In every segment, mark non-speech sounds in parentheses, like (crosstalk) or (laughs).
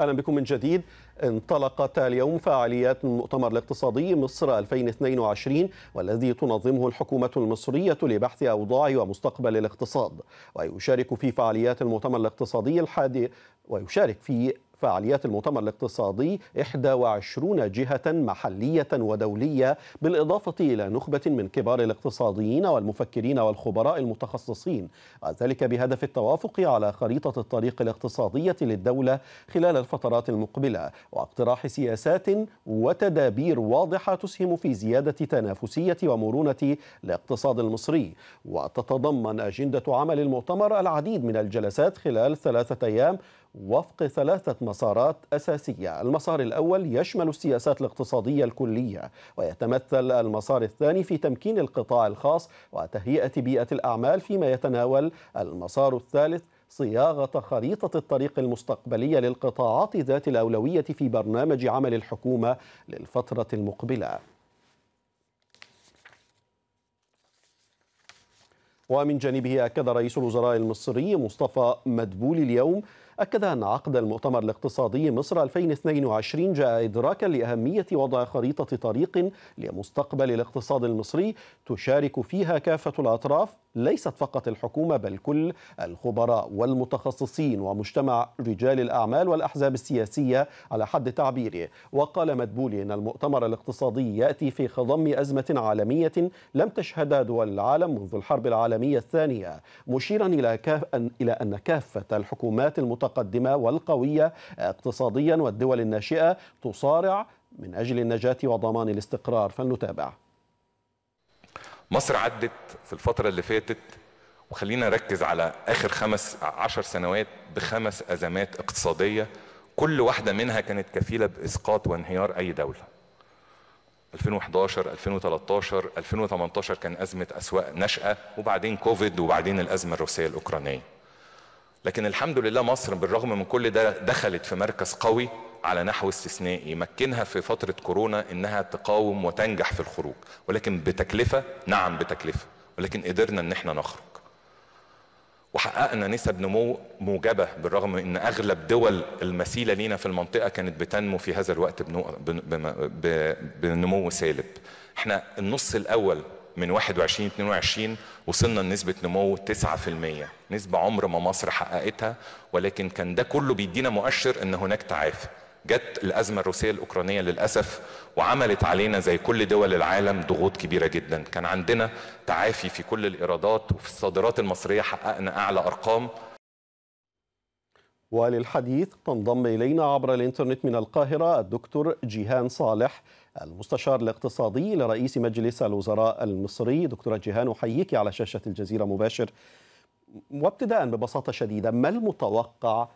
اهلا بكم من جديد انطلقت اليوم فعاليات المؤتمر الاقتصادي مصر 2022 والذي تنظمه الحكومه المصريه لبحث اوضاع ومستقبل الاقتصاد ويشارك في فعاليات المؤتمر الاقتصادي الحادي ويشارك في فعاليات المؤتمر الاقتصادي 21 جهة محلية ودولية بالإضافة إلى نخبة من كبار الاقتصاديين والمفكرين والخبراء المتخصصين وذلك بهدف التوافق على خريطة الطريق الاقتصادية للدولة خلال الفترات المقبلة واقتراح سياسات وتدابير واضحة تسهم في زيادة تنافسية ومرونة الاقتصاد المصري وتتضمن أجندة عمل المؤتمر العديد من الجلسات خلال ثلاثة أيام وفق ثلاثة مسارات أساسية المسار الأول يشمل السياسات الاقتصادية الكلية ويتمثل المسار الثاني في تمكين القطاع الخاص وتهيئة بيئة الأعمال فيما يتناول المسار الثالث صياغة خريطة الطريق المستقبلية للقطاعات ذات الأولوية في برنامج عمل الحكومة للفترة المقبلة ومن جانبه أكد رئيس الوزراء المصري مصطفى مدبولي اليوم أكد أن عقد المؤتمر الاقتصادي مصر 2022 جاء إدراكا لأهمية وضع خريطة طريق لمستقبل الاقتصاد المصري تشارك فيها كافة الأطراف ليست فقط الحكومة بل كل الخبراء والمتخصصين ومجتمع رجال الأعمال والأحزاب السياسية على حد تعبيره وقال مدبولي أن المؤتمر الاقتصادي يأتي في خضم أزمة عالمية لم تشهدها دول العالم منذ الحرب العالمية الثانية مشيرا إلى, إلى أن كافة الحكومات المتخصصة المتقدمة والقوية آه، اقتصاديا والدول الناشئة تصارع من أجل النجاة وضمان الاستقرار فلنتابع مصر عدت في الفترة اللي فاتت وخلينا نركز على آخر خمس عشر سنوات بخمس أزمات اقتصادية كل واحدة منها كانت كفيلة بإسقاط وانهيار أي دولة 2011 2013 2018 كان أزمة أسواق نشأة وبعدين كوفيد وبعدين الأزمة الروسية الأوكرانية لكن الحمد لله مصر بالرغم من كل ده دخلت في مركز قوي على نحو استثنائي يمكنها في فترة كورونا إنها تقاوم وتنجح في الخروج ولكن بتكلفة نعم بتكلفة ولكن قدرنا إن إحنا نخرج وحققنا نسب نمو موجبة بالرغم من أن أغلب دول المثيلة لينا في المنطقة كانت بتنمو في هذا الوقت بنمو سالب احنا النص الأول من 21 22 وصلنا لنسبه نمو 9% نسبه عمر ما مصر حققتها ولكن كان ده كله بيدينا مؤشر ان هناك تعافي جت الازمه الروسيه الاوكرانيه للاسف وعملت علينا زي كل دول العالم ضغوط كبيره جدا كان عندنا تعافي في كل الايرادات وفي الصادرات المصريه حققنا اعلى ارقام وللحديث تنضم الينا عبر الانترنت من القاهره الدكتور جيهان صالح المستشار الاقتصادي لرئيس مجلس الوزراء المصري دكتورة جيهان أحييك على شاشة الجزيرة مباشر وابتداء ببساطة شديدة ما المتوقع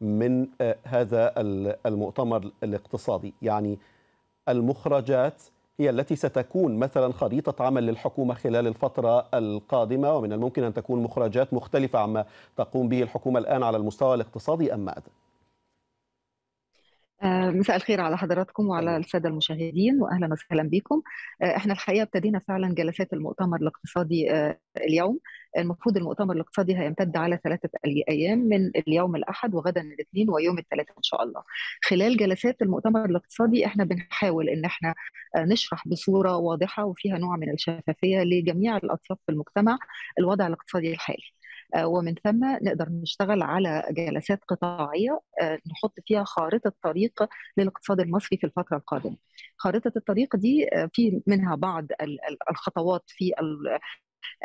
من آه، هذا المؤتمر الاقتصادي يعني المخرجات هي التي ستكون مثلا خريطة عمل للحكومة خلال الفترة القادمة ومن الممكن أن تكون مخرجات مختلفة عما تقوم به الحكومة الآن على المستوى الاقتصادي أم ماذا؟ آه، مساء الخير على حضراتكم وعلى السادة المشاهدين وأهلا وسهلا بكم آه، احنا الحقيقة ابتدينا فعلا جلسات المؤتمر الاقتصادي آه، اليوم المفروض المؤتمر الاقتصادي هيمتد على ثلاثة أيام من اليوم الأحد وغدا الاثنين ويوم الثلاثة إن شاء الله خلال جلسات المؤتمر الاقتصادي احنا بنحاول ان احنا نشرح بصورة واضحة وفيها نوع من الشفافية لجميع الأطياف في المجتمع الوضع الاقتصادي الحالي آه، ومن ثم نقدر نشتغل على جلسات قطاعيه آه، نحط فيها خارطه طريق للاقتصاد المصري في الفتره القادمه. خارطه الطريق دي آه، في منها بعض الخطوات في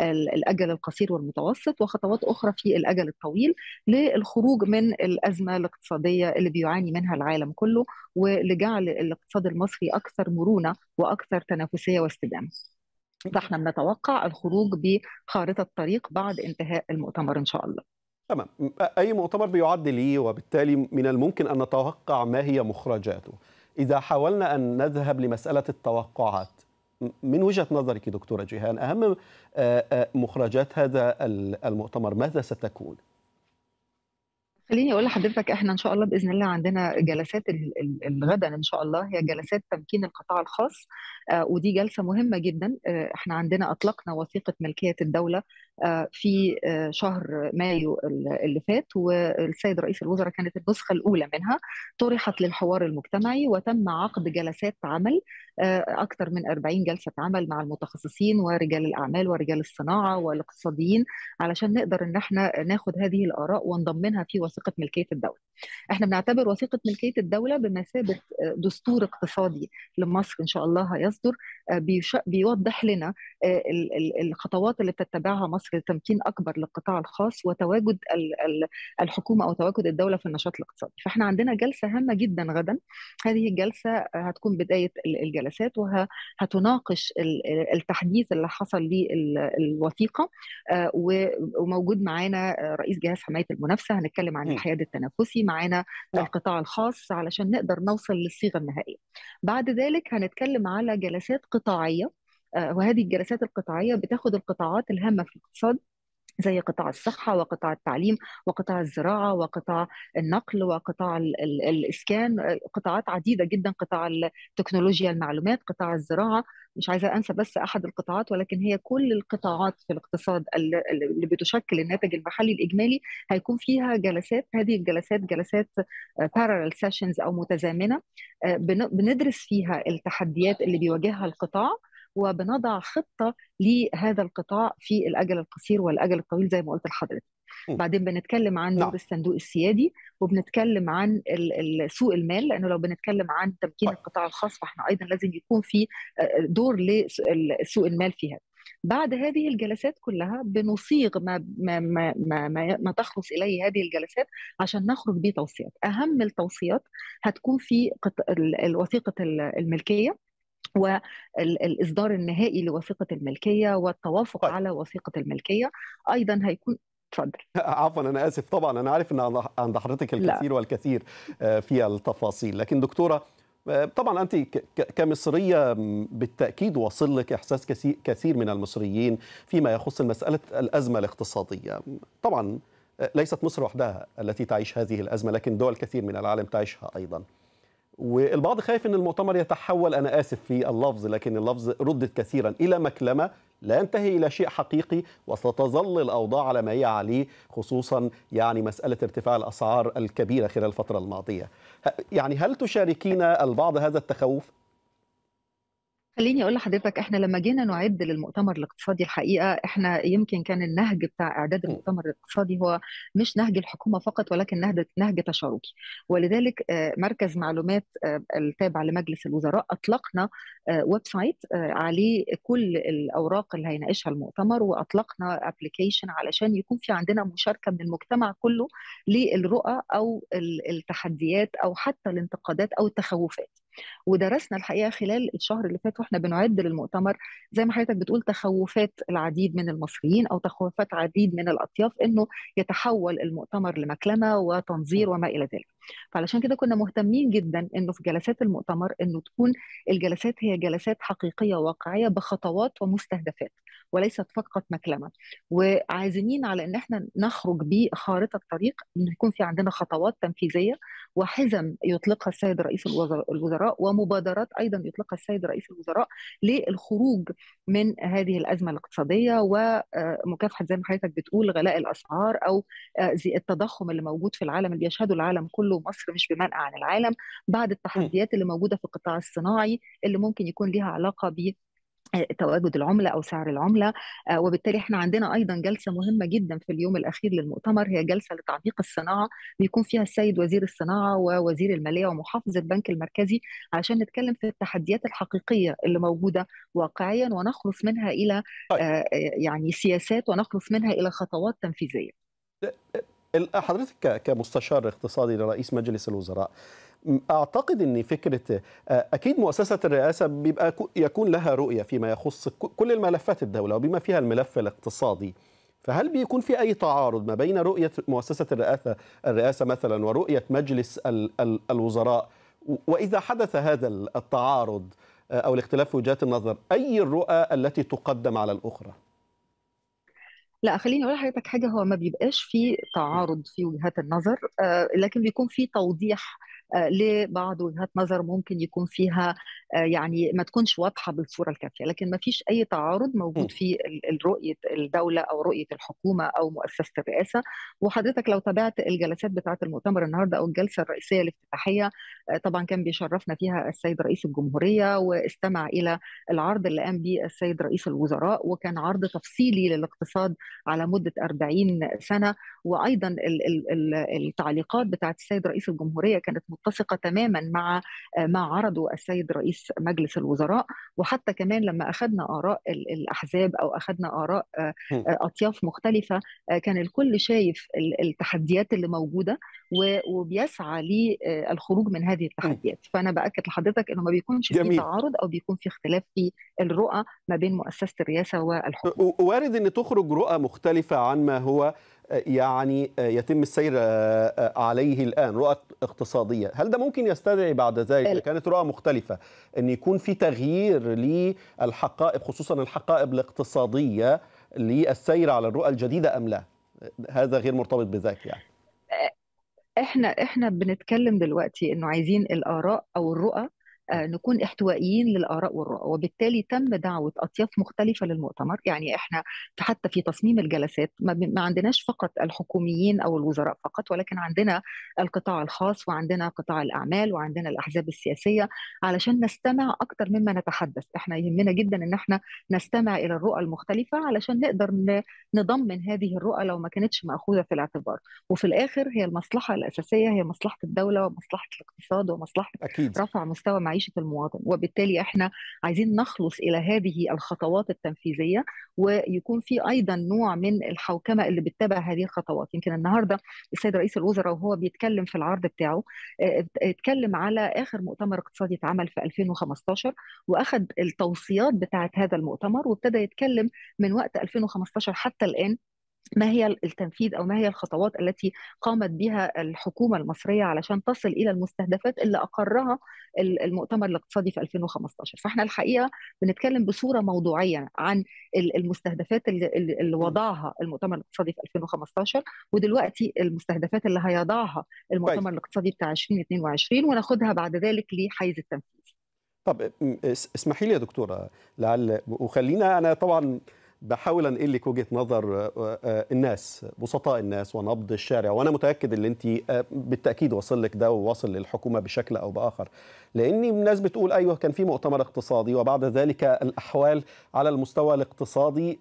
الاجل القصير والمتوسط وخطوات اخرى في الاجل الطويل للخروج من الازمه الاقتصاديه اللي بيعاني منها العالم كله ولجعل الاقتصاد المصري اكثر مرونه واكثر تنافسيه واستدامه. فاحنا بنتوقع الخروج بخارطه طريق بعد انتهاء المؤتمر ان شاء الله. تمام اي مؤتمر بيعد لي وبالتالي من الممكن ان نتوقع ما هي مخرجاته. اذا حاولنا ان نذهب لمساله التوقعات من وجهه نظرك دكتوره جيهان اهم آه، آه، مخرجات هذا المؤتمر ماذا ستكون؟ خليني اقول لحضرتك احنا ان شاء الله باذن الله عندنا جلسات الغدا ان شاء الله هي جلسات تمكين القطاع الخاص آه، ودي جلسه مهمه جدا آه، احنا عندنا اطلقنا وثيقه ملكيه الدوله آه، في شهر مايو اللي فات والسيد رئيس الوزراء كانت النسخه الاولى منها طرحت للحوار المجتمعي وتم عقد جلسات عمل اكثر من 40 جلسه عمل مع المتخصصين ورجال الاعمال ورجال الصناعه والاقتصاديين علشان نقدر ان احنا ناخد هذه الاراء ونضمنها في وثيقه وثيقه ملكيه الدوله. احنا بنعتبر وثيقه ملكيه الدوله بمثابه آه، دستور اقتصادي لمصر ان شاء الله هيصدر آه، بيوضح لنا آه، الخطوات اللي بتتبعها مصر لتمكين اكبر للقطاع الخاص وتواجد الحكومه او تواجد الدوله في النشاط الاقتصادي. فاحنا عندنا جلسه هامه جدا غدا. هذه الجلسه هتكون بدايه الجلسات وهتناقش التحديث اللي حصل للوثيقه وموجود معانا رئيس جهاز حمايه المنافسه هنتكلم عن عن الحياد التنافسي معانا القطاع الخاص علشان نقدر نوصل للصيغه النهائيه بعد ذلك هنتكلم على جلسات قطاعيه آه، وهذه الجلسات القطاعيه بتاخد القطاعات الهامه في الاقتصاد زي قطاع الصحة وقطاع التعليم وقطاع الزراعة وقطاع النقل وقطاع الإسكان قطاعات عديدة جدا قطاع التكنولوجيا المعلومات قطاع الزراعة مش عايزة أنسى بس أحد القطاعات ولكن هي كل القطاعات في الاقتصاد اللي بتشكل الناتج المحلي الإجمالي هيكون فيها جلسات هذه الجلسات جلسات parallel سيشنز أو متزامنة آه، بندرس فيها التحديات اللي بيواجهها القطاع وبنضع خطه لهذا القطاع في الاجل القصير والاجل الطويل زي ما قلت لحضرتك. بعدين بنتكلم عن نعم. الصندوق السيادي وبنتكلم عن سوق المال لانه لو بنتكلم عن تمكين طيب. القطاع الخاص فاحنا ايضا لازم يكون في آه، آه، دور لسوق المال في هذا. بعد هذه الجلسات كلها بنصيغ ما ما ما ما, ما تخلص اليه هذه الجلسات عشان نخرج بتوصيات، اهم التوصيات هتكون في وثيقه الملكيه والإصدار النهائي لوثيقة الملكية والتوافق طيب. على وثيقة الملكية أيضا هيكون (laughs) عفوا انا اسف طبعا انا عارف ان عند حضرتك الكثير لا. والكثير آه، في التفاصيل لكن دكتوره آه، طبعا انت كمصريه بالتاكيد واصل لك احساس كثير من المصريين فيما يخص مساله الازمه الاقتصاديه طبعا آه، ليست مصر وحدها التي تعيش هذه الازمه لكن دول كثير من العالم تعيشها ايضا والبعض خايف ان المؤتمر يتحول انا اسف في اللفظ لكن اللفظ ردد كثيرا الى مكلمه لا ينتهي الى شيء حقيقي وستظل الاوضاع على ما هي عليه خصوصا يعني مساله ارتفاع الاسعار الكبيره خلال الفتره الماضيه. يعني هل تشاركين البعض هذا التخوف؟ خليني اقول لحضرتك احنا لما جينا نعد للمؤتمر الاقتصادي الحقيقه احنا يمكن كان النهج بتاع اعداد المؤتمر الاقتصادي هو مش نهج الحكومه فقط ولكن نهج نهج تشاركي ولذلك آه، مركز معلومات آه، التابع لمجلس الوزراء اطلقنا آه، ويب سايت عليه كل الاوراق اللي هيناقشها المؤتمر واطلقنا ابلكيشن علشان يكون في عندنا مشاركه من المجتمع كله للرؤى او التحديات او حتى الانتقادات او التخوفات ودرسنا الحقيقه خلال الشهر اللي فات واحنا بنعد للمؤتمر زي ما حضرتك بتقول تخوفات العديد من المصريين او تخوفات عديد من الاطياف انه يتحول المؤتمر لمكلمه وتنظير وما الى ذلك. فعلشان كده كنا مهتمين جدا انه في جلسات المؤتمر انه تكون الجلسات هي جلسات حقيقيه واقعيه بخطوات ومستهدفات وليست فقط مكلمه وعازمين على ان احنا نخرج بخارطه طريق ان يكون في عندنا خطوات تنفيذيه وحزم يطلقها السيد رئيس الوزراء ومبادرات ايضا يطلقها السيد رئيس الوزراء للخروج من هذه الازمه الاقتصاديه ومكافحه زي ما حضرتك بتقول غلاء الاسعار او آه، التضخم اللي موجود في العالم اللي يشهده العالم كله كله مصر مش بمنأى عن العالم بعد التحديات اللي موجوده في القطاع الصناعي اللي ممكن يكون ليها علاقه ب آه، تواجد العملة أو سعر العملة آه، وبالتالي احنا عندنا أيضا جلسة مهمة جدا في اليوم الأخير للمؤتمر هي جلسة لتعميق الصناعة بيكون فيها السيد وزير الصناعة ووزير المالية ومحافظ البنك المركزي علشان نتكلم في التحديات الحقيقية اللي موجودة واقعيا ونخلص منها إلى طيب. آه، يعني سياسات ونخلص منها إلى خطوات تنفيذية حضرتك كمستشار اقتصادي لرئيس مجلس الوزراء اعتقد ان فكره آه، اكيد مؤسسه الرئاسه بيبقى يكون لها رؤيه فيما يخص كل الملفات الدوله وبما فيها الملف الاقتصادي فهل بيكون في اي تعارض ما بين رؤيه مؤسسه الرئاسه الرئاسه مثلا ورؤيه مجلس الوزراء واذا حدث هذا التعارض آه، او الاختلاف في وجهات النظر اي الرؤى التي تقدم على الاخرى لا خليني اقول لحضرتك حاجه هو ما بيبقاش في تعارض في وجهات النظر آه، لكن بيكون في توضيح آه، لبعض وجهات نظر ممكن يكون فيها آه، يعني ما تكونش واضحه بالصوره الكافيه لكن ما فيش اي تعارض موجود في رؤيه الدوله او رؤيه الحكومه او مؤسسه الرئاسه وحضرتك لو تابعت الجلسات بتاعه المؤتمر النهارده او الجلسه الرئيسيه الافتتاحيه آه، طبعا كان بيشرفنا فيها السيد رئيس الجمهوريه واستمع الى العرض اللي قام به السيد رئيس الوزراء وكان عرض تفصيلي للاقتصاد على مده 40 سنه وايضا التعليقات بتاعه السيد رئيس الجمهوريه كانت متسقه تماما مع ما عرضه السيد رئيس مجلس الوزراء وحتى كمان لما اخذنا اراء الاحزاب او اخذنا اراء آه، اطياف مختلفه آه، كان الكل شايف التحديات اللي موجوده وبيسعى للخروج آه، من هذه التحديات فانا باكد لحضرتك انه ما بيكونش في تعارض او بيكون في اختلاف في الرؤى ما بين مؤسسه الرئاسه والحكومه وارد ان تخرج رؤى مختلفه عن ما هو يعني يتم السير آه، عليه الآن رؤى اقتصادية هل ده ممكن يستدعي بعد ذلك إذا كانت رؤى مختلفة أن يكون في تغيير للحقائب خصوصا الحقائب الاقتصادية للسير على الرؤى الجديدة أم لا هذا غير مرتبط بذاك يعني احنا احنا بنتكلم دلوقتي انه عايزين الاراء او الرؤى آه، نكون احتوائيين للاراء والرؤى وبالتالي تم دعوه اطياف مختلفه للمؤتمر يعني احنا حتى في تصميم الجلسات ما عندناش فقط الحكوميين او الوزراء فقط ولكن عندنا القطاع الخاص وعندنا قطاع الاعمال وعندنا الاحزاب السياسيه علشان نستمع اكثر مما نتحدث احنا يهمنا جدا ان احنا نستمع الى الرؤى المختلفه علشان نقدر نضمن هذه الرؤى لو ما كانتش ماخوذه في الاعتبار وفي الاخر هي المصلحه الاساسيه هي مصلحه الدوله ومصلحه الاقتصاد ومصلحه أكيد. رفع مستوى معيشه معيشه المواطن وبالتالي احنا عايزين نخلص الى هذه الخطوات التنفيذيه ويكون في ايضا نوع من الحوكمه اللي بتتبع هذه الخطوات يمكن النهارده السيد رئيس الوزراء وهو بيتكلم في العرض بتاعه آه، آه، اتكلم على اخر مؤتمر اقتصادي اتعمل في 2015 واخذ التوصيات بتاعه هذا المؤتمر وابتدى يتكلم من وقت 2015 حتى الان ما هي التنفيذ او ما هي الخطوات التي قامت بها الحكومه المصريه علشان تصل الى المستهدفات اللي اقرها المؤتمر الاقتصادي في 2015 فاحنا الحقيقه بنتكلم بصوره موضوعيه عن المستهدفات اللي, وضعها المؤتمر الاقتصادي في 2015 ودلوقتي المستهدفات اللي هيضعها المؤتمر طيب. الاقتصادي بتاع 2022 وناخدها بعد ذلك لحيز التنفيذ طب اسمحي لي يا دكتوره لعل وخلينا انا طبعا بحاول انقل لك وجهه نظر آه، آه، الناس بسطاء الناس ونبض الشارع وانا متاكد ان انت آه، بالتاكيد وصل لك ده وواصل للحكومه بشكل او باخر لاني الناس بتقول ايوه كان في مؤتمر اقتصادي وبعد ذلك الاحوال على المستوى الاقتصادي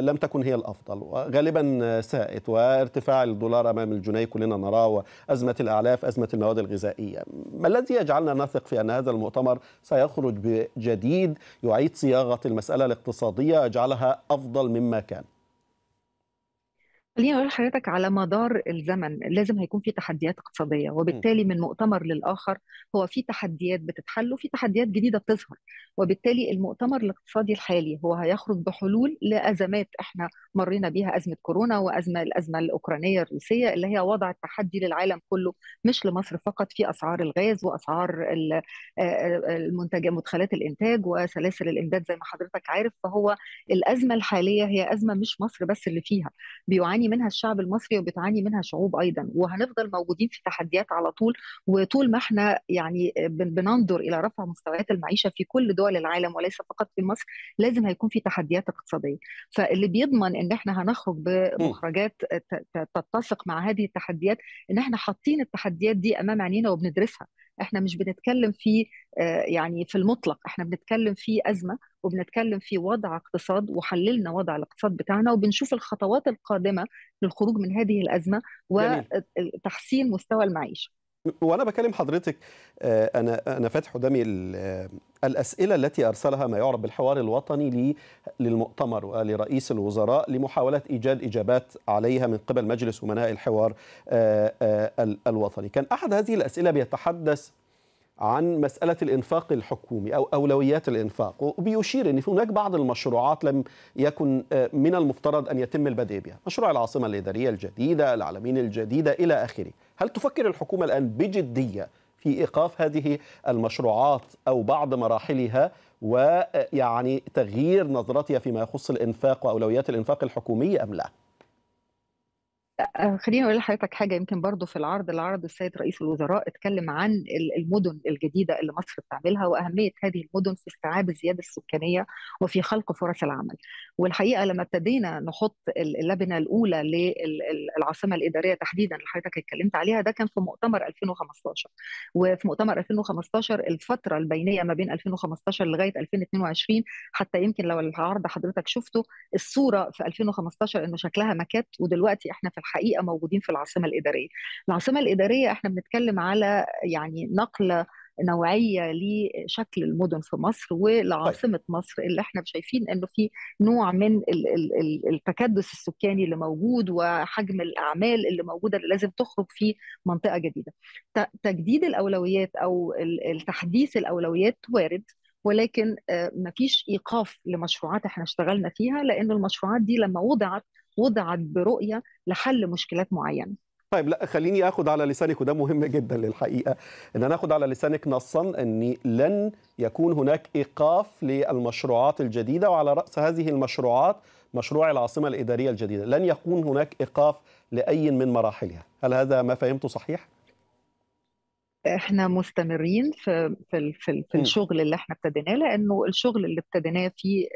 لم تكن هي الافضل وغالبا ساءت وارتفاع الدولار امام الجنيه كلنا نراه وازمه الاعلاف ازمه المواد الغذائيه ما الذي يجعلنا نثق في ان هذا المؤتمر سيخرج بجديد يعيد صياغه المساله الاقتصاديه يجعلها أفضل أفضل مما كان خليني أقول لحضرتك على مدار الزمن لازم هيكون في تحديات اقتصادية وبالتالي من مؤتمر للآخر هو في تحديات بتتحل وفي تحديات جديدة بتظهر وبالتالي المؤتمر الاقتصادي الحالي هو هيخرج بحلول لأزمات احنا مرينا بيها أزمة كورونا وأزمة الأزمة الأوكرانية الروسية اللي هي وضعت تحدي للعالم كله مش لمصر فقط في أسعار الغاز وأسعار المنتجات مدخلات الإنتاج وسلاسل الإمداد زي ما حضرتك عارف فهو الأزمة الحالية هي أزمة مش مصر بس اللي فيها بيعاني بيعاني منها الشعب المصري وبتعاني منها شعوب ايضا وهنفضل موجودين في تحديات على طول وطول ما احنا يعني بننظر الى رفع مستويات المعيشه في كل دول العالم وليس فقط في مصر لازم هيكون في تحديات اقتصاديه فاللي بيضمن ان احنا هنخرج بمخرجات تتسق مع هذه التحديات ان احنا حاطين التحديات دي امام عينينا وبندرسها احنا مش بنتكلم في آه، يعني في المطلق احنا بنتكلم في ازمه وبنتكلم في وضع اقتصاد وحللنا وضع الاقتصاد بتاعنا وبنشوف الخطوات القادمة للخروج من هذه الأزمة وتحسين مستوى المعيشة وانا بكلم حضرتك آه، انا انا فاتح قدامي آه، الاسئله التي ارسلها ما يعرف بالحوار الوطني للمؤتمر ولرئيس الوزراء لمحاوله ايجاد اجابات عليها من قبل مجلس امناء الحوار آه، الوطني كان احد هذه الاسئله بيتحدث عن مسألة الإنفاق الحكومي أو أولويات الإنفاق وبيشير أن هناك بعض المشروعات لم يكن آه، من المفترض أن يتم البدء بها مشروع العاصمة الإدارية الجديدة العالمين الجديدة إلى آخره هل تفكر الحكومة الآن بجدية في إيقاف هذه المشروعات أو بعض مراحلها ويعني تغيير نظرتها فيما يخص الإنفاق وأولويات الإنفاق الحكومي أم لا؟ آه، خليني اقول لحضرتك حاجه يمكن برضو في العرض العرض السيد رئيس الوزراء اتكلم عن المدن الجديده اللي مصر بتعملها واهميه هذه المدن في استيعاب الزياده السكانيه وفي خلق فرص العمل والحقيقه لما ابتدينا نحط اللبنه الاولى للعاصمه الاداريه تحديدا اللي حضرتك اتكلمت عليها ده كان في مؤتمر 2015 وفي مؤتمر 2015 الفتره البينيه ما بين 2015 لغايه 2022 حتى يمكن لو العرض حضرتك شفته الصوره في 2015 انه شكلها مكات ودلوقتي احنا في حقيقه موجودين في العاصمه الاداريه العاصمه الاداريه احنا بنتكلم على يعني نقله نوعيه لشكل المدن في مصر ولعاصمه طيب. مصر اللي احنا شايفين انه في نوع من التكدس السكاني اللي موجود وحجم الاعمال اللي موجوده اللي لازم تخرج في منطقه جديده. تجديد الاولويات او تحديث الاولويات وارد ولكن آه، مفيش ايقاف لمشروعات احنا اشتغلنا فيها لانه المشروعات دي لما وضعت وضعت برؤيه لحل مشكلات معينه طيب لا خليني اخد على لسانك وده مهم جدا للحقيقه ان انا اخد على لسانك نصا ان لن يكون هناك ايقاف للمشروعات الجديده وعلى راس هذه المشروعات مشروع العاصمه الاداريه الجديده لن يكون هناك ايقاف لاي من مراحلها هل هذا ما فهمته صحيح احنا مستمرين في في في, في الشغل اللي احنا ابتديناه لانه الشغل اللي ابتديناه في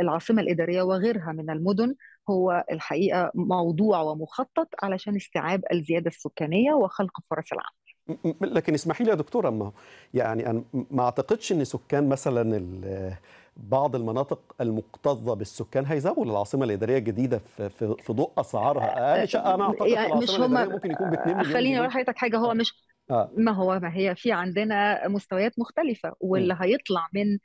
العاصمه الاداريه وغيرها من المدن هو الحقيقه موضوع ومخطط علشان استيعاب الزياده السكانيه وخلق فرص العمل لكن اسمحي لي يا دكتوره ما يعني انا ما اعتقدش ان سكان مثلا بعض المناطق المكتظه بالسكان هيذهبوا للعاصمه الاداريه الجديده في في ضوء اسعارها اقل آه، آه، شقه انا اعتقد يعني مش هم ممكن يكون ب 2 آه، مليون خليني اقول لحضرتك حاجه هو مش آه. ما هو ما هي في عندنا مستويات مختلفة واللي م. هيطلع من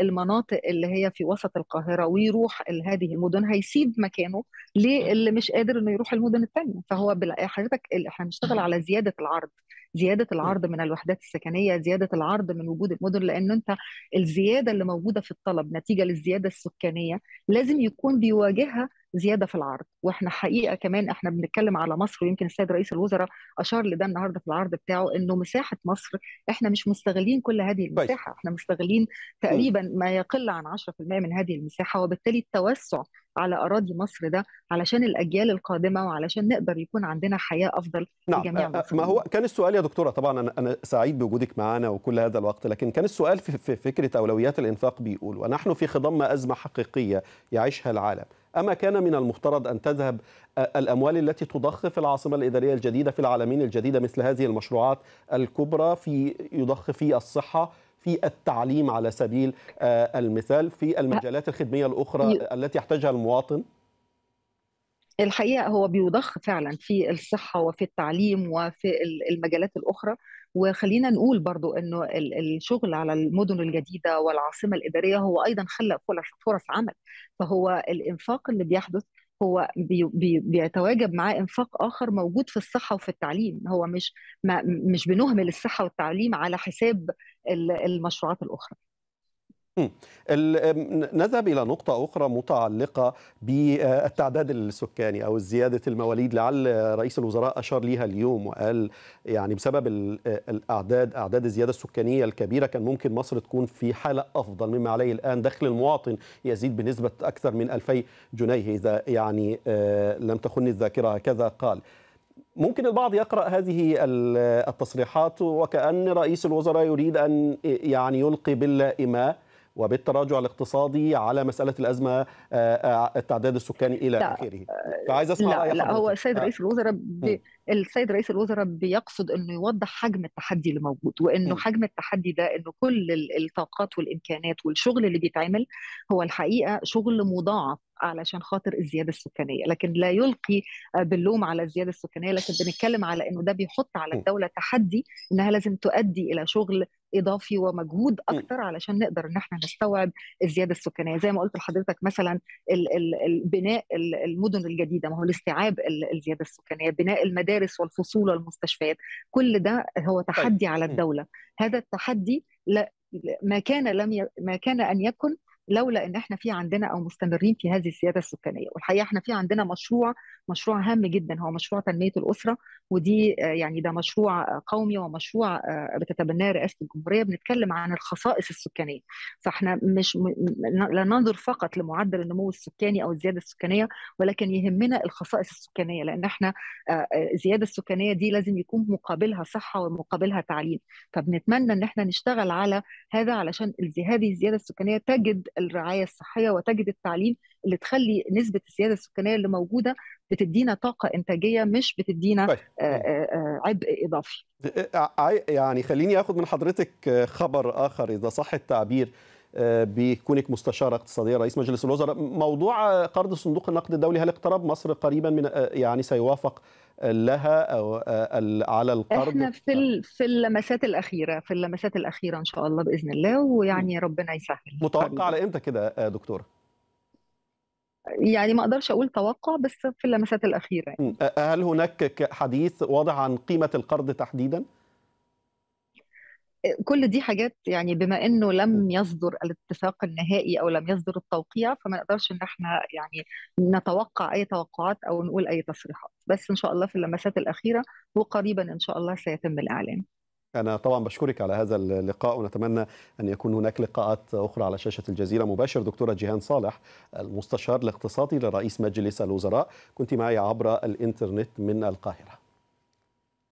المناطق اللي هي في وسط القاهرة ويروح هذه المدن هيسيب مكانه للي مش قادر انه يروح المدن الثانية فهو حضرتك احنا بنشتغل على زيادة العرض زيادة العرض من الوحدات السكنية زيادة العرض من وجود المدن لأن أنت الزيادة اللي موجودة في الطلب نتيجة للزيادة السكانية لازم يكون بيواجهها زياده في العرض واحنا حقيقه كمان احنا بنتكلم على مصر ويمكن السيد رئيس الوزراء اشار لده النهارده في العرض بتاعه انه مساحه مصر احنا مش مستغلين كل هذه المساحه احنا مستغلين تقريبا ما يقل عن 10% من هذه المساحه وبالتالي التوسع على اراضي مصر ده علشان الاجيال القادمه وعلشان نقدر يكون عندنا حياه افضل نعم. لجميع آه، آه، مصر ما هو كان السؤال يا دكتوره طبعا انا سعيد بوجودك معنا وكل هذا الوقت لكن كان السؤال في فكره اولويات الانفاق بيقول ونحن في خضم ازمه حقيقيه يعيشها العالم أما كان من المفترض أن تذهب آه، الأموال التي تضخ في العاصمة الإدارية الجديدة في العالمين الجديدة مثل هذه المشروعات الكبرى في يضخ في الصحة في التعليم على سبيل آه، المثال في المجالات الخدمية الأخرى التي يحتاجها المواطن الحقيقه هو بيضخ فعلا في الصحه وفي التعليم وفي المجالات الاخرى وخلينا نقول برضو انه الشغل على المدن الجديده والعاصمه الاداريه هو ايضا خلق فرص عمل فهو الانفاق اللي بيحدث هو بيتواجب معاه انفاق اخر موجود في الصحه وفي التعليم هو مش ما مش بنهمل الصحه والتعليم على حساب المشروعات الاخرى نذهب إلى نقطة أخرى متعلقة بالتعداد السكاني أو زيادة المواليد لعل رئيس الوزراء أشار ليها اليوم وقال يعني بسبب الأعداد أعداد الزيادة السكانية الكبيرة كان ممكن مصر تكون في حالة أفضل مما عليه الآن دخل المواطن يزيد بنسبة أكثر من 2000 جنيه إذا يعني آه، لم تخني الذاكرة هكذا قال ممكن البعض يقرأ هذه التصريحات وكأن رئيس الوزراء يريد أن يعني يلقي باللائمة وبالتراجع الاقتصادي على مساله الازمه آه، آه، التعداد السكاني الى اخره آه، فعايز اسمع لا, لا هو السيد رئيس الوزراء بي... السيد رئيس الوزراء بيقصد انه يوضح حجم التحدي اللي موجود وانه م. حجم التحدي ده انه كل الطاقات والامكانات والشغل اللي بيتعمل هو الحقيقه شغل مضاعف علشان خاطر الزياده السكانيه لكن لا يلقي باللوم على الزياده السكانيه لكن بنتكلم على انه ده بيحط على الدوله تحدي انها لازم تؤدي الى شغل اضافي ومجهود اكتر علشان نقدر ان احنا نستوعب الزياده السكانيه زي ما قلت لحضرتك مثلا بناء المدن الجديده ما هو الاستيعاب الزياده السكانيه بناء المدارس والفصول والمستشفيات كل ده هو طيب. تحدي على الدوله هذا التحدي لا ما كان لم ي... ما كان ان يكن لولا ان احنا في عندنا او مستمرين في هذه السياده السكانيه والحقيقه احنا في عندنا مشروع مشروع هام جدا هو مشروع تنميه الاسره ودي آه، يعني ده مشروع آه، قومي ومشروع آه، بتتبناه رئاسه الجمهوريه بنتكلم عن الخصائص السكانيه فاحنا مش لا ننظر فقط لمعدل النمو السكاني او الزياده السكانيه ولكن يهمنا الخصائص السكانيه لان احنا الزياده السكانيه دي لازم يكون مقابلها صحه ومقابلها تعليم فبنتمنى ان احنا نشتغل على هذا علشان هذه الزياده السكانيه تجد الرعايه الصحيه وتجد التعليم اللي تخلي نسبه السياده السكانيه اللي موجوده بتدينا طاقه انتاجيه مش بتدينا طيب. آه، آه، آه، عبء اضافي. يعني خليني اخذ من حضرتك خبر اخر اذا صح التعبير بكونك مستشارة اقتصادية رئيس مجلس الوزراء موضوع قرض صندوق النقد الدولي هل اقترب مصر قريبا من يعني سيوافق لها أو آه، على القرض احنا في في اللمسات الاخيره في اللمسات الاخيره ان شاء الله باذن الله ويعني ربنا يسهل متوقع على امتى كده يا آه، دكتوره يعني ما اقدرش اقول توقع بس في اللمسات الاخيره يعني. هل هناك حديث واضح عن قيمه القرض تحديدا كل دي حاجات يعني بما انه لم يصدر الاتفاق النهائي او لم يصدر التوقيع فما نقدرش ان احنا يعني نتوقع اي توقعات او نقول اي تصريحات بس ان شاء الله في اللمسات الاخيره وقريبا ان شاء الله سيتم الاعلان أنا طبعا بشكرك على هذا اللقاء ونتمنى أن يكون هناك لقاءات أخرى على شاشة الجزيرة مباشر دكتورة جيهان صالح المستشار الاقتصادي لرئيس مجلس الوزراء كنت معي عبر الإنترنت من القاهرة